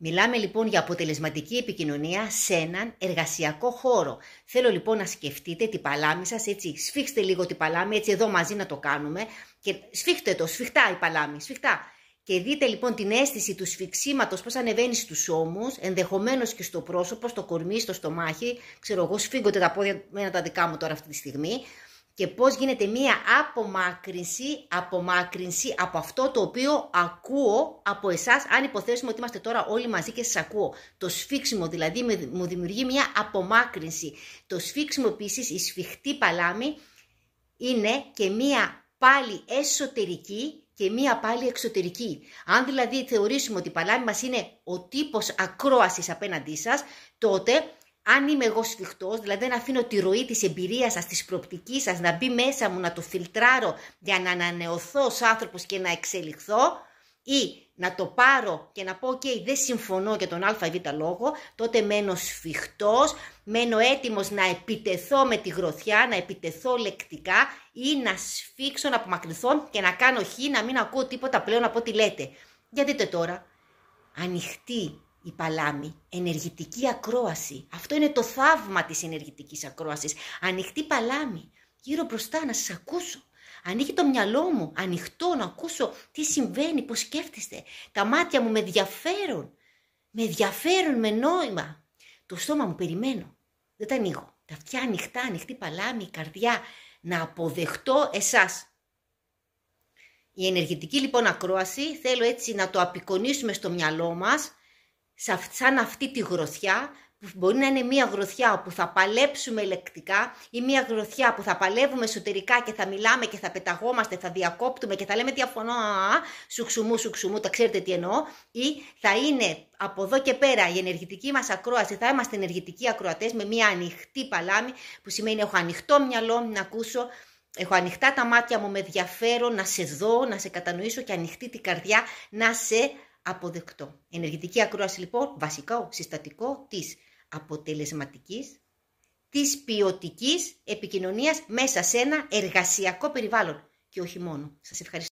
Μιλάμε λοιπόν για αποτελεσματική επικοινωνία σε έναν εργασιακό χώρο. Θέλω λοιπόν να σκεφτείτε την παλάμη σας, έτσι σφίξτε λίγο την παλάμη, έτσι εδώ μαζί να το κάνουμε και σφίχτε το, σφιχτά η παλάμη, σφιχτά. Και δείτε λοιπόν την αίσθηση του σφιξίματος πώς ανεβαίνει στους ώμους, ενδεχομένως και στο πρόσωπο, στο κορμί, στο στομάχι, ξέρω εγώ σφίγγονται τα πόδια με τα δικά μου τώρα αυτή τη στιγμή και πώς γίνεται μία απομάκρυνση, απομάκρυνση από αυτό το οποίο ακούω από εσάς, αν υποθέσουμε ότι είμαστε τώρα όλοι μαζί και σας ακούω. Το σφίξιμο δηλαδή μου δημιουργεί μία απομάκρυνση. Το σφίξιμο επίσης, η σφιχτή παλάμη, είναι και μία πάλι εσωτερική και μία πάλι εξωτερική. Αν δηλαδή θεωρήσουμε ότι η παλάμη μας είναι ο τύπος ακρόασης απέναντί σας, τότε αν είμαι εγώ σφιχτός, δηλαδή να αφήνω τη ροή της εμπειρίας σας, της προπτική σας να μπει μέσα μου, να το φιλτράρω για να ανανεωθώ ως άνθρωπος και να εξελιχθώ, ή να το πάρω και να πω: OK, δεν συμφωνώ για τον ΑΒ λόγο, τότε μένω σφιχτός, μένω έτοιμος να επιτεθώ με τη γροθιά, να επιτεθώ λεκτικά ή να σφίξω, να απομακρυνθώ και να κάνω χ, να μην ακούω τίποτα πλέον από ό,τι λέτε. Για δείτε τώρα, ανοιχτή η παλάμη. Ενεργητική ακρόαση. Αυτό είναι το θαύμα της ενεργητικής ακρόασης. Ανοιχτή παλάμη. Γύρω μπροστά να σας ακούσω. Ανοίγει το μυαλό μου, ανοιχτό να ακούσω τι συμβαίνει, πώς σκέφτεστε. Τα μάτια μου με ενδιαφέρουν, Με ενδιαφέρουν με νόημα. Το στόμα μου περιμένω. Δεν τα ανοίγω. Τα αυτιά ανοιχτά, ανοιχτή παλάμη, η καρδιά. Να αποδεχτώ εσάς. Η ενεργητική λοιπόν ακρόαση θέλω έτσι να το απεικονίσουμε στο μυαλό μας σαν αυτή τη γροθιά που μπορεί να είναι μια γροθιά που θα παλέψουμε λεκτικά, ή μια γροθιά που θα παλεύουμε εσωτερικά και θα μιλάμε και θα πεταγόμαστε, θα διακόπτουμε και θα λέμε διαφωνώ, α, σουξουμού, σουξουμού, τα ξέρετε τι εννοώ, ή θα είναι από εδώ και πέρα η ενεργητική μας ακρόαση, θα είμαστε ενεργητικοί ακροατές με μια ανοιχτή παλάμη που σημαίνει έχω ανοιχτό μυαλό να ακούσω, Έχω ανοιχτά τα μάτια μου με ενδιαφέρον να σε δω, να σε κατανοήσω και ανοιχτή την καρδιά να σε αποδεκτό. Ενεργητική ακρόαση λοιπόν, βασικό συστατικό της αποτελεσματικής, της ποιοτικής επικοινωνίας μέσα σε ένα εργασιακό περιβάλλον. Και όχι μόνο. Σας ευχαριστώ.